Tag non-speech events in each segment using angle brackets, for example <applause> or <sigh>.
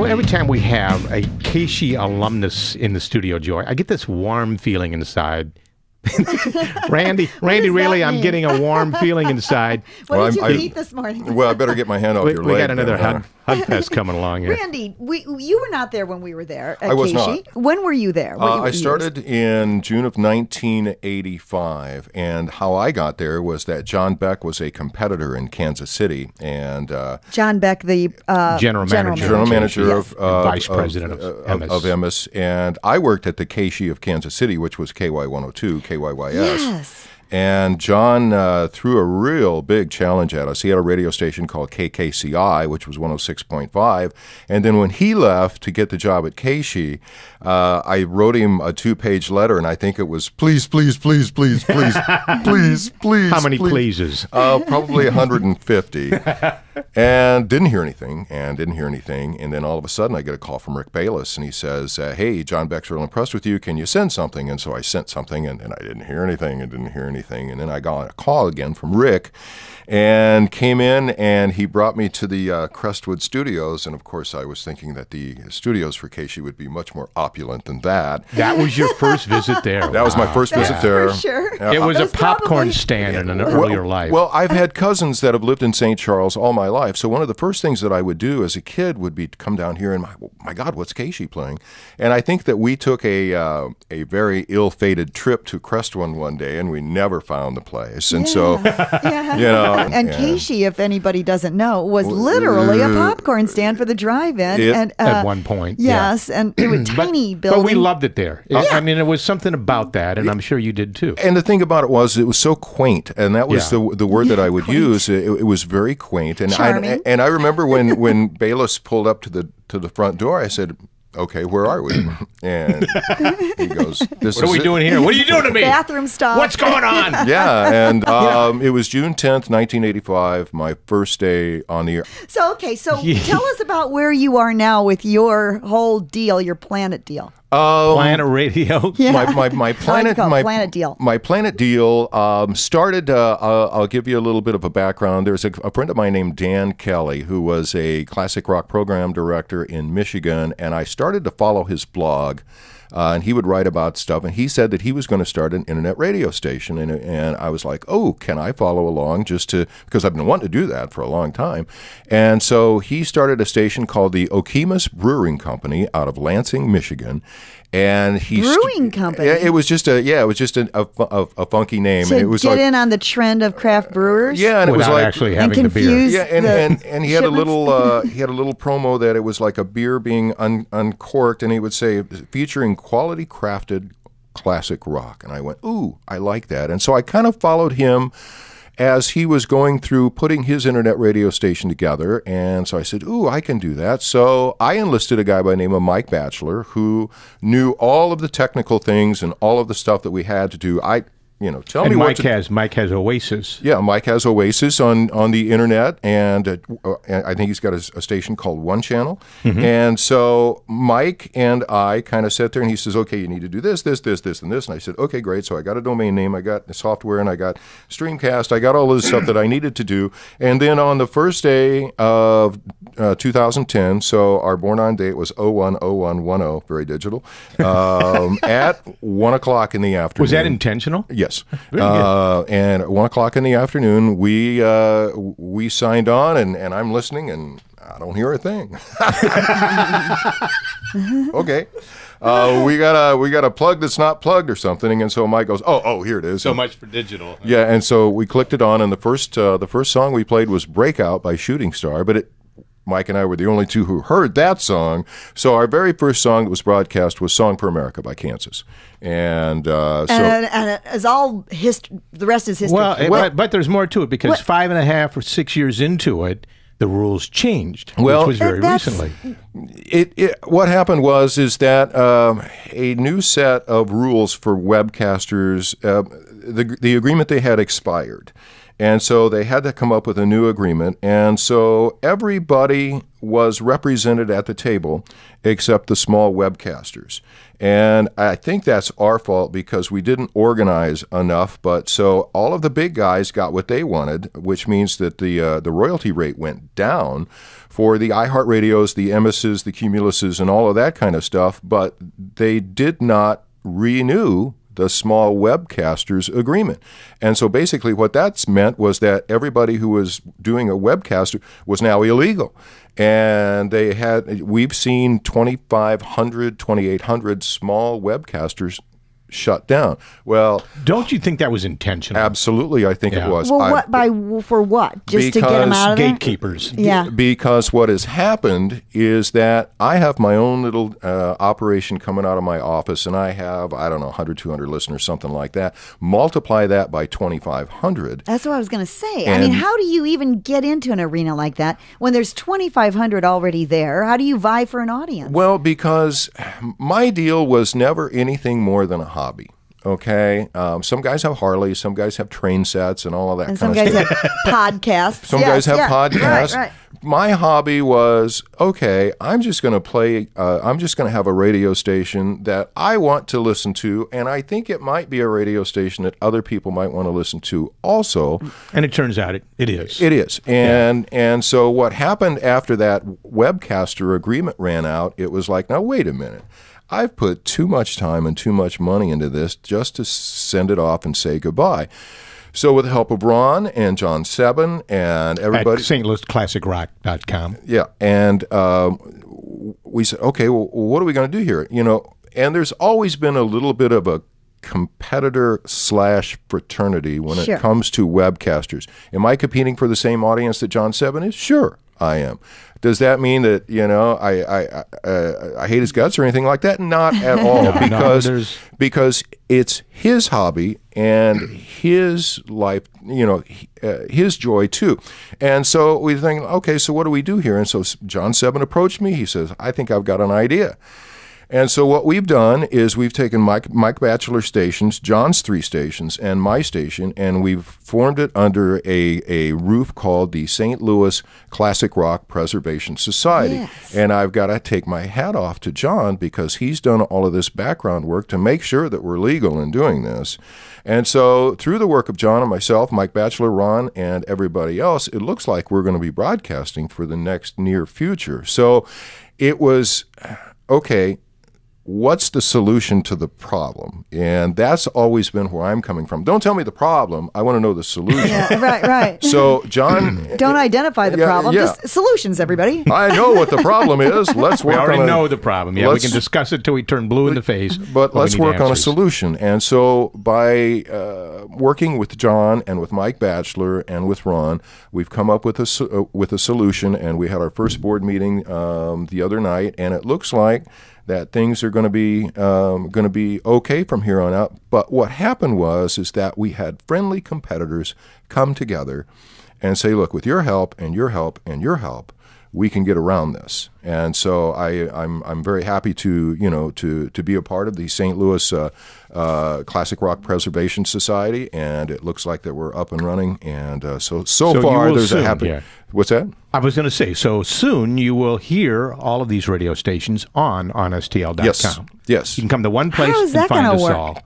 Well, every time we have a Casey alumnus in the studio, Joy, I get this warm feeling inside. <laughs> Randy, Randy, really, I'm getting a warm feeling inside. <laughs> what well, did you I, eat this morning? well, I better get my hand off we, your we leg. We got another hug. Hugfest coming along here. Randy, we, you were not there when we were there. I was Keishi. not. When were you there? Uh, you, I started in June of 1985, and how I got there was that John Beck was a competitor in Kansas City, and uh, John Beck, the uh, general, manager, general manager yes. of vice president of, of, of, Emmis, and I worked at the Keishi of Kansas City, which was KY102, KYYS. Yes. And John uh, threw a real big challenge at us. He had a radio station called KKCI, which was 106.5. And then when he left to get the job at Keishi, uh, I wrote him a two page letter, and I think it was please, please, please, please, please, please, <laughs> please. How many please. pleases? Uh, probably 150. <laughs> and didn't hear anything and didn't hear anything. And then all of a sudden, I get a call from Rick Bayless and he says, uh, Hey, John Beck's real impressed with you. Can you send something? And so I sent something and, and I didn't hear anything and didn't hear anything. And then I got a call again from Rick and came in and he brought me to the uh, Crestwood Studios. And of course, I was thinking that the studios for Casey would be much more opulent than that. That was your first visit there. That wow. was my first visit there. For sure. Uh, it was, a popcorn probably... stand in an well, earlier life. Well, I've had cousins that have lived in St. Charles all my life. So one of the first things that I would do as a kid would be to come down here and my, my God, what's Casey playing? And I think that we took a uh, a very ill-fated trip to Crestone one day, and we never found the place. And yeah. so, <laughs> yeah. you know, and yeah. if anybody doesn't know, was literally a uh, popcorn stand for the drive-in. It, and, uh, at one point, yes, yeah. and it was <clears throat> tiny but, building. But we loved it there. It, I mean, it was something about that, and I'm sure you did too. And the thing about it was, it was so quaint, and that was the the word that I would <laughs> use. It, it was very quaint, and and I, and I remember when when Bayless pulled up to the to the front door, I said, okay, where are we? And he goes, this What are we it. doing here? What are you doing to me? Bathroom stop. What's going on? <laughs> yeah, and <laughs> um, it was June 10th, 1985, my first day on the air. So, okay, so <laughs> tell us about where you are now with your whole deal, your planet deal. Um, planet Radio. <laughs> Yeah. My, my, my planet, my planet deal. My planet deal um, started. Uh, uh, I'll give you a little bit of a background. There's a, a, friend of mine named Dan Kelly who was a classic rock program director in Michigan, and I started to follow his blog uh, and he would write about stuff. And he said that he was going to start an internet radio station, and and I was like, oh, can I follow along just to because I've been wanting to do that for a long time. And so he started a station called the Okemos Brewing Company out of Lansing, Michigan, and he brewing company. It was just a yeah, it was just a, a, a funky name. To it was get like, in on the trend of craft brewers. Yeah, and it was like actually having and the beer. Yeah, and, and, and, he had shipments. a little uh, <laughs> he had a little promo that it was like a beer being un, uncorked, and he would say featuring quality crafted classic rock. And I went, ooh, I like that. And so I kind of followed him as he was going through putting his internet radio station together. And so I said, Ooh, I can do that. So I enlisted a guy by name of Mike Batchelor who knew all of the technical things and all of the stuff that we had to do. I you know, tell and me Mike to, has Mike has Oasis. Yeah, Mike has Oasis on on the internet, and, uh, and uh, I think he's got a, a, station called One Channel. Mm-hmm. And so Mike and I kind of sat there, and he says, "Okay, you need to do this, this, this, this, and this." And I said, "Okay, great." So I got a domain name, I got the software, and I got Streamcast. I got all of the stuff that I needed to do. And then on the first day of uh, 2010, so our born on date was 010110, very digital, um, <laughs> at one o'clock in the afternoon. Was that intentional? Yes. Yes. <laughs> Uh, and one o'clock in the afternoon, we uh, we signed on, and, and I'm listening, and I don't hear a thing. <laughs> okay. Uh, we got a we got a plug that's not plugged or something, and so Mike goes, "Oh, oh, here it is." So and, much for digital. Yeah, and so we clicked it on, and the first uh, the first song we played was "Breakout" by Shooting Star, but it Mike and I were the only two who heard that song. So our very first song that was broadcast was "Song for America" by Kansas, and uh, so and, and, as uh, all history, the rest is history. Well, well but, but, there's more to it because what? five and a half or six years into it, the rules changed, well, which was very recently. It, it, what happened was is that um, a new set of rules for webcasters, uh, the the agreement they had expired. And so they had to come up with a new agreement. And so everybody was represented at the table except the small webcasters. And I think that's our fault because we didn't organize enough. But so all of the big guys got what they wanted, which means that the, uh, the royalty rate went down for the iHeartRadios, the Emmises, the Cumuluses, and all of that kind of stuff. But they did not renew the small webcasters agreement. And so basically, what that meant was that everybody who was doing a webcaster was now illegal. And they had, we've seen 2,500, 2,800 small webcasters shut down. Well, don't you think that was intentional? Absolutely, I think yeah. it was. Well, I, what by for what? Just to get them out of gatekeepers. Yeah. Because what has happened is that I have my own little uh, operation coming out of my office, and I have I don't know 100, 200 listeners, something like that. Multiply that by 2,500. That's what I was going to say. I mean, how do you even get into an arena like that when there's 2,500 already there? How do you vie for an audience? Well, because <sighs> my deal was never anything more than a hobby. Okay. Um, some guys have Harleys, some guys have train sets and all of that and some guys have <laughs> podcasts. Some yes, guys have yeah. podcasts. Right, right. My hobby was okay, I'm just going to play, uh, I'm just going to have a radio station that I want to listen to. And I think it might be a radio station that other people might want to listen to also. And it turns out it, it is. It is. And, yeah. and so what happened after that webcaster agreement ran out, it was like, now, wait a minute I've put too much time and too much money into this just to send it off and say goodbye. So, with the help of Ron and John Seven and everybody, at stlouisclassicrock.com. Yeah, and um, we said, okay, well, what are we going to do here? You know, and there's always been a little bit of a competitor slash fraternity when sure. it comes to webcasters. Am I competing for the same audience that John Seven is? Sure, I am. Does that mean that you know I I uh, I hate his guts or anything like that? Not at <laughs> all, no, because no, because it's his hobby and his life, you know, uh, his joy too. And so we think, okay, so what do we do here? And so John Seven approached me. He says, I think I've got an idea. And so what we've done is we've taken Mike, Mike Batchelor stations, John's three stations, and my station, and we've formed it under a, a roof called the St. Louis Classic Rock Preservation Society. Yes. And I've got to take my hat off to John because he's done all of this background work to make sure that we're legal in doing this. And so through the work of John and myself, Mike Batchelor, Ron, and everybody else, it looks like we're going to be broadcasting for the next near future. So it was okay, what's the solution to the problem? And that's always been where I'm coming from. Don't tell me the problem. I want to know the solution. yeah, right, right. <laughs> So, John. Don't identify the yeah, problem. Yeah. Just solutions, everybody. <laughs> I know what the problem is. Let's <laughs> work we already on a, know the problem. Yeah, we can discuss it till we turn blue in the face. But, but let's work answers. on a solution. And so, by uh, working with John and with Mike Batchelor and with Ron, we've come up with a, uh, with a solution. And we had our first board meeting um, the other night. And it looks like that things are going to be um, going to be okay from here on out. But what happened was is that we had friendly competitors come together and say, look, with your help and your help and your help, we can get around this. And so I, am I'm, I'm very happy to, you know, to, to be a part of the St. Louis uh, uh, Classic Rock Preservation Society, and it looks like that we're up and running. And uh, so, so, so far, there's a happy. Yeah. What's that? I was going to say, so soon you will hear all of these radio stations on onstl.com. Yes, yes. You can come to one place How is that and find us work? all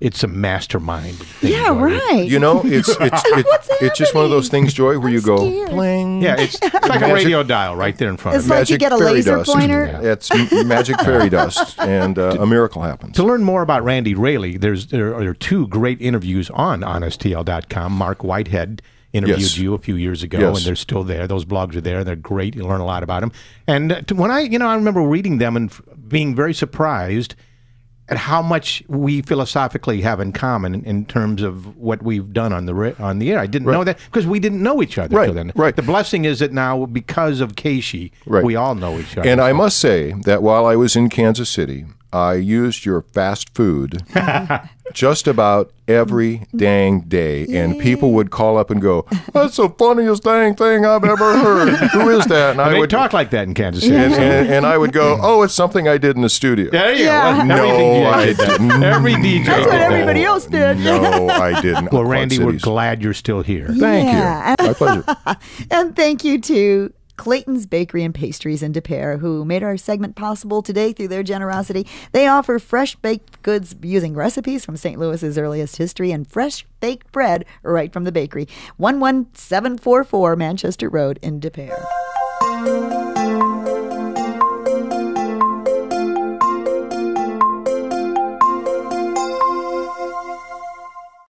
it's a mastermind. Thing, yeah, right. You know, it's <laughs> it's it's, it's just one of those things, Joy, where I'm you go bling. Yeah, it's, it's like a radio dial right there in front. It's of you. like you get a laser dust. pointer. Yeah. It's magic fairy dust, and uh, to, a miracle happens. To learn more about Randy Rayleigh, there's there are two great interviews on HonestTL.com. Mark Whitehead interviewed yes. you a few years ago, yes. and they're still there. Those blogs are there. They're great. You learn a lot about them. And uh, when I, you know, I remember reading them and being very surprised at how much we philosophically have in common in, in terms of what we've done on the on the air. I didn't right. know that because we didn't know each other right. then. Right. The blessing is that now because of Casey, right. we all know each other. And I must say that while I was in Kansas City, I used your fast food <laughs> just about every dang day. Yay. And people would call up and go, That's the funniest dang thing I've ever heard. Who is that? And, and I would talk like that in Kansas City. And, and, and, I would go, Oh, it's something I did in the studio. Yeah, yeah. No, I didn't. Every DJ. That's what everybody else did. no, I didn't. Well, Randy, we're glad you're still here. Thank yeah. you. My pleasure. <laughs> and thank you to Clayton's Bakery and Pastries in De Pere, who made our segment possible today through their generosity. They offer fresh baked goods using recipes from St. Louis's earliest history and fresh baked bread right from the bakery. 11744 Manchester Road in De Pere.